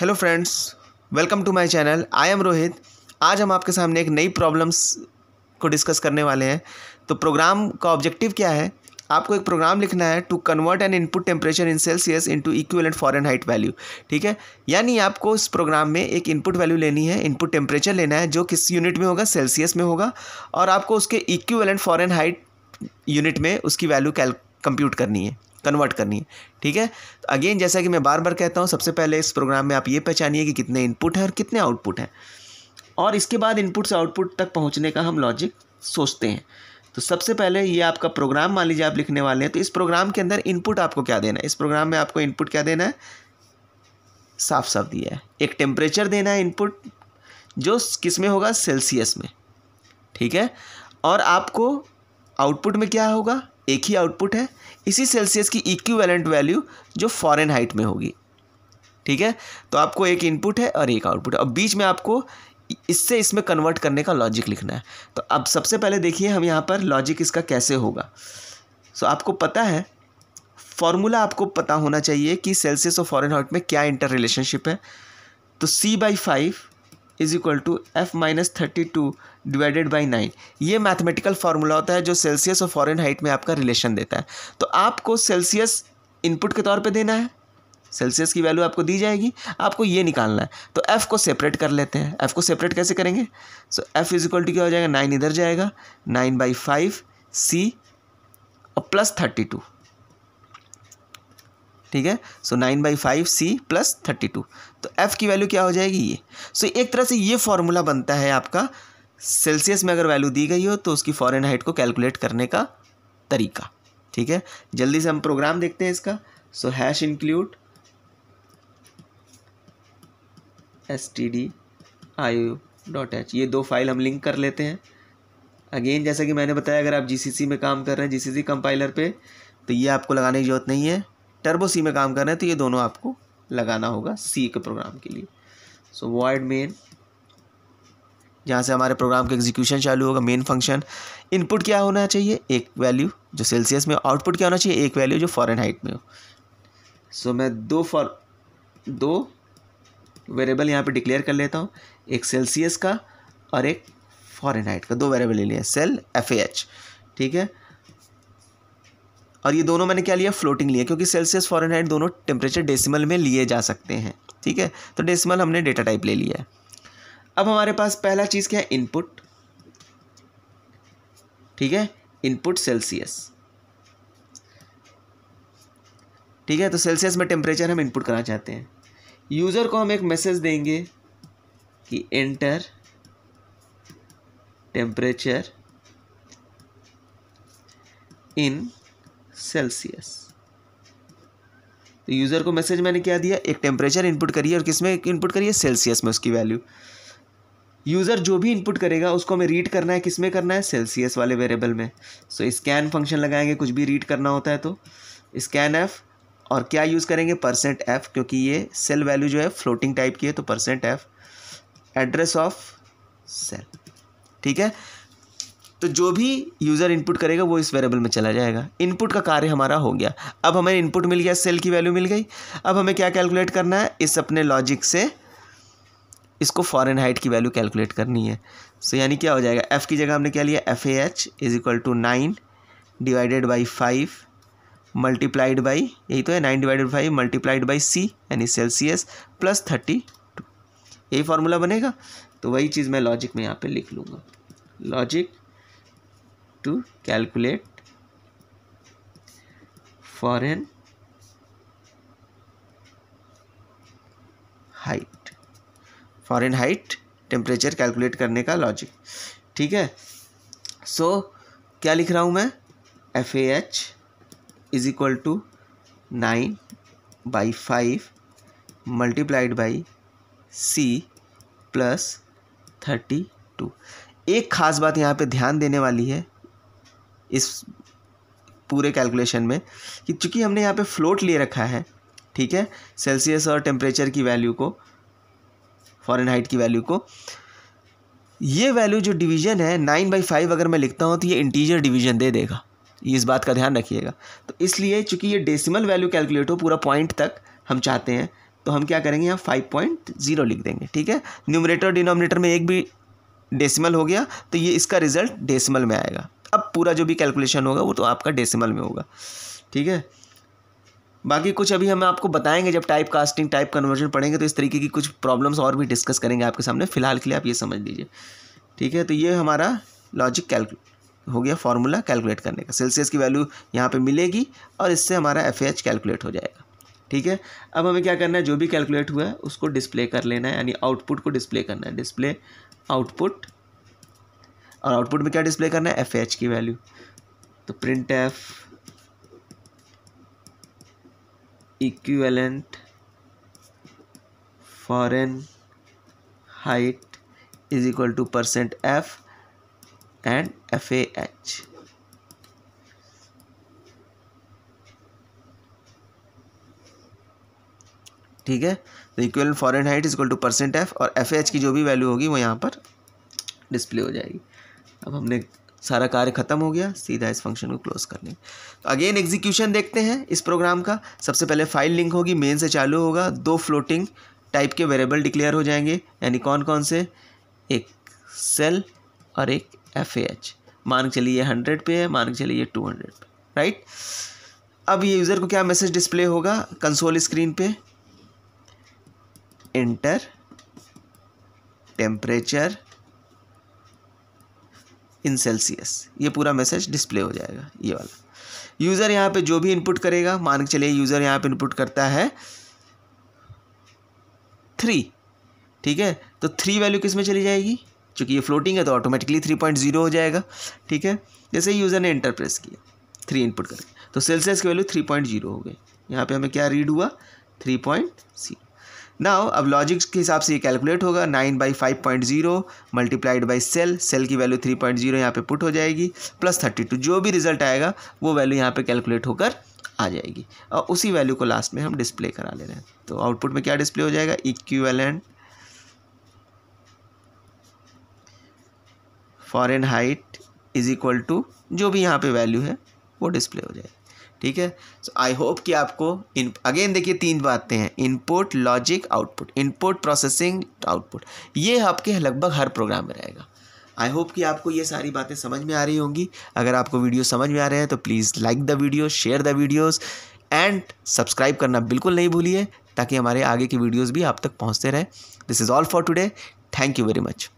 hello friends welcome to my channel I am Rohit आज हम आपके सामने एक नई प्रॉब्लम्स को डिस्कस करने वाले हैं तो प्रोग्राम का ऑब्जेक्टिव क्या है आपको एक प्रोग्राम लिखना है to convert an input temperature in Celsius into equivalent Fahrenheit value ठीक है यानी आपको इस प्रोग्राम में एक इनपुट वैल्यू लेनी है इनपुट टेम्परेचर लेना है जो किस यूनिट में होगा सेल्सियस में होगा और आपको उसके इक्विवेलेंट फॉरन हाइट यूनिट में उसकी वैल्यू कैल कंप्यूट करनी है कन्वर्ट करनी है ठीक है तो अगेन जैसा कि मैं बार बार कहता हूँ सबसे पहले इस प्रोग्राम में आप ये पहचानिए कि कितने इनपुट हैं और कितने आउटपुट हैं और इसके बाद इनपुट से आउटपुट तक पहुँचने का हम लॉजिक सोचते हैं तो सबसे पहले ये आपका प्रोग्राम मान लीजिए आप लिखने वाले हैं तो इस प्रोग्राम के अंदर इनपुट आपको क्या देना है इस प्रोग्राम में आपको इनपुट क्या देना है साफ साफ दिया है एक टेम्परेचर देना है इनपुट जो किस में होगा सेल्सियस में ठीक है और आपको आउटपुट में क्या होगा एक ही आउटपुट है इसी सेल्सियस की इक्विवेलेंट वैल्यू जो फॉरेन हाइट में होगी ठीक है तो आपको एक इनपुट है और एक आउटपुट है अब बीच में आपको इससे इसमें कन्वर्ट करने का लॉजिक लिखना है तो अब सबसे पहले देखिए हम यहाँ पर लॉजिक इसका कैसे होगा सो आपको पता है फॉर्मूला आपको पता होना चाहिए कि सेल्सियस और फॉरेन हाइट में क्या इंटर रिलेशनशिप है तो C by five is equal to F minus thirty two divided by nine ये मैथमेटिकल फार्मूला होता है जो सेल्सियस और फॉरेन हाइट में आपका रिलेशन देता है तो आपको सेल्सियस इनपुट के तौर पे देना है सेल्सियस की वैल्यू आपको दी जाएगी आपको ये निकालना है तो एफ़ को सेपरेट कर लेते हैं एफ़ को सेपरेट कैसे करेंगे so F is equal to क्या हो जाएगा नाइन इधर जाएगा नाइन बाई फाइव सी और प्लस थर्टी टू ठीक है so nine by five C plus thirty two तो एफ़ की वैल्यू क्या हो जाएगी ये सो so, एक तरह से ये फॉर्मूला बनता है आपका सेल्सियस में अगर वैल्यू दी गई हो तो उसकी फॉरन हाइट को कैलकुलेट करने का तरीका ठीक है जल्दी से हम प्रोग्राम देखते हैं इसका so hash include S T D I dot H ये दो फाइल हम लिंक कर लेते हैं अगेन जैसा कि मैंने बताया अगर आप जीसीसी में काम कर रहे हैं जीसीसी कंपाइलर पे तो ये आपको लगाने की ज़रूरत नहीं है टर्बो सी में काम कर रहे हैं तो ये दोनों आपको लगाना होगा सी के प्रोग्राम के लिए सो वर्ड मेन जहाँ से हमारे प्रोग्राम का एग्जीक्यूशन चालू होगा मेन फंक्शन इनपुट क्या होना चाहिए एक वैल्यू जो सेल्सियस में आउटपुट क्या होना चाहिए एक वैल्यू जो फॉरन हाइट में हो सो so, मैं दो फॉर दो वेरिएबल यहाँ पे डिक्लेयर कर लेता हूँ एक सेल्सियस का और एक फॉरन हाइट का दो वेरिएबल ले लिया सेल एफ ए एच ठीक है और ये दोनों मैंने क्या लिया फ्लोटिंग लिया क्योंकि सेल्सियस फॉरनहाइट दोनों टेम्परेचर डेसिमल में लिए जा सकते हैं ठीक है तो डेसिमल हमने डेटा टाइप ले लिया है अब हमारे पास पहला चीज़ क्या है इनपुट ठीक है इनपुट सेल्सियस ठीक है तो सेल्सियस में टेम्परेचर हम इनपुट करना चाहते हैं यूज़र को हम एक मैसेज देंगे कि एंटर टेम्परेचर इन सेल्सियस तो यूज़र को मैसेज मैंने क्या दिया एक टेम्परेचर इनपुट करिए और किस में इनपुट करिए सेल्सियस में उसकी वैल्यू यूज़र जो भी इनपुट करेगा उसको हमें रीड करना है किस में करना है सेल्सियस वाले वेरिएबल में सो so, स्कैन फंक्शन लगाएंगे कुछ भी रीड करना होता है तो स्कैन एफ और क्या यूज़ करेंगे परसेंट एफ क्योंकि ये सेल वैल्यू जो है फ्लोटिंग टाइप की है तो percent F address of cell ठीक है तो जो भी यूज़र इनपुट करेगा वो इस वेरिएबल में चला जाएगा इनपुट का कार्य हमारा हो गया अब हमें इनपुट मिल गया सेल की वैल्यू मिल गई अब हमें क्या कैलकुलेट करना है इस अपने लॉजिक से इसको फॉरन हाइट की वैल्यू कैलकुलेट करनी है सो यानी क्या हो जाएगा एफ़ की जगह हमने क्या लिया F A H is equal to nine divided by five multiplied by यही तो है nine divided by multiplied by C यानी सेल्सियस प्लस थर्टी टू यही फार्मूला बनेगा तो वही चीज़ मैं लॉजिक में यहाँ पे लिख लूँगा लॉजिक to calculate foreign हाइट फॉरेन हाइट टेम्परेचर कैलकुलेट करने का लॉजिक ठीक है सो so, क्या लिख रहा हूँ मैं F A H is equal to nine by five multiplied by C plus thirty two एक ख़ास बात यहाँ पे ध्यान देने वाली है इस पूरे कैलकुलेशन में कि चूँकि हमने यहाँ पे फ्लोट ले रखा है ठीक है सेल्सियस और टेम्परेचर की वैल्यू को फॉरन हाइट की वैल्यू को ये वैल्यू जो डिवीजन है नाइन बाई फाइव अगर मैं लिखता हूँ तो ये इंटीजर डिवीजन दे देगा ये इस बात का ध्यान रखिएगा तो इसलिए चूंकि ये डेसिमल वैल्यू कैलकुलेट हो पूरा पॉइंट तक हम चाहते हैं तो हम क्या करेंगे यहाँ फाइव पॉइंट जीरो लिख देंगे ठीक है न्यूमरेटर डिनोमिनेटर में एक भी डेसिमल हो गया तो ये इसका रिजल्ट डेसिमल में आएगा अब पूरा जो भी कैलकुलेशन होगा वो तो आपका डेसिमल में होगा ठीक है बाकी कुछ अभी हम आपको बताएंगे जब टाइप कास्टिंग टाइप कन्वर्जन पढ़ेंगे तो इस तरीके की कुछ प्रॉब्लम्स और भी डिस्कस करेंगे आपके सामने फ़िलहाल के लिए आप ये समझ लीजिए ठीक है तो ये हमारा लॉजिक कैलकुल हो गया फार्मूला कैलकुलेट करने का सेल्सियस की वैल्यू यहाँ पे मिलेगी और इससे हमारा एफ कैलकुलेट हो जाएगा ठीक है अब हमें क्या करना है जो भी कैलकुलेट हुआ है उसको डिस्प्ले कर लेना है यानी आउटपुट को डिस्प्ले करना है डिस्प्ले आउटपुट और आउटपुट में क्या डिस्प्ले करना है एफ एच की वैल्यू तो print F equivalent Fahrenheit is equal to percent F and F A H ठीक है तो equal Fahrenheit is equal to percent F और एफ एच की जो भी वैल्यू होगी वो यहां पर डिस्प्ले हो जाएगी अब हमने सारा कार्य खत्म हो गया सीधा इस फंक्शन को क्लोज करने तो अगेन एग्जीक्यूशन देखते हैं इस प्रोग्राम का सबसे पहले फाइल लिंक होगी मेन से चालू होगा दो फ्लोटिंग टाइप के वेरिएबल डिक्लेयर हो जाएंगे यानी कौन कौन से एक सेल और एक एफ ए एच मान के चलिए हंड्रेड पे है मान के चलिए टू हंड्रेड पे राइट अब ये यूज़र को क्या मैसेज डिस्प्ले होगा कंसोल स्क्रीन पे एंटर टेम्परेचर इन सेल्सियस ये पूरा मैसेज डिस्प्ले हो जाएगा ये वाला यूज़र यहाँ पे जो भी इनपुट करेगा मान के चलिए यूज़र यहाँ पे इनपुट करता है थ्री ठीक है तो थ्री वैल्यू किस में चली जाएगी क्योंकि ये फ्लोटिंग है तो ऑटोमेटिकली थ्री पॉइंट ज़ीरो हो जाएगा ठीक है जैसे यूज़र ने इंटर प्रेस किया थ्री इनपुट करके तो सेल्सियस की वैल्यू थ्री पॉइंट जीरो हो गई यहाँ पर हमें क्या रीड हुआ थ्री पॉइंट सी नाउ अब लॉजिक्स के हिसाब से ये कैलकुलेट होगा nine by five point zero multiplied by cell cell की वैल्यू थ्री पॉइंट जीरो यहाँ पर पुट हो जाएगी प्लस थर्टी टू जो भी रिजल्ट आएगा वो वैल्यू यहाँ पर कैलकुलेट होकर आ जाएगी और उसी वैल्यू को लास्ट में हम डिस्प्ले करा ले रहे हैं तो आउटपुट में क्या डिस्प्ले हो जाएगा equivalent Fahrenheit is equal to जो भी यहाँ पे वैल्यू है वो डिस्प्ले हो जाएगी ठीक है सो आई होप कि आपको इन अगेन देखिए तीन बातें हैं input logic output input processing output ये आपके लगभग हर प्रोग्राम में रहेगा आई होप कि आपको ये सारी बातें समझ में आ रही होंगी अगर आपको वीडियो समझ में आ रहे हैं तो please like the video share the videos and subscribe करना बिल्कुल नहीं भूलिए ताकि हमारे आगे की वीडियोस भी आप तक पहुंचते रहें this is all for today thank you very much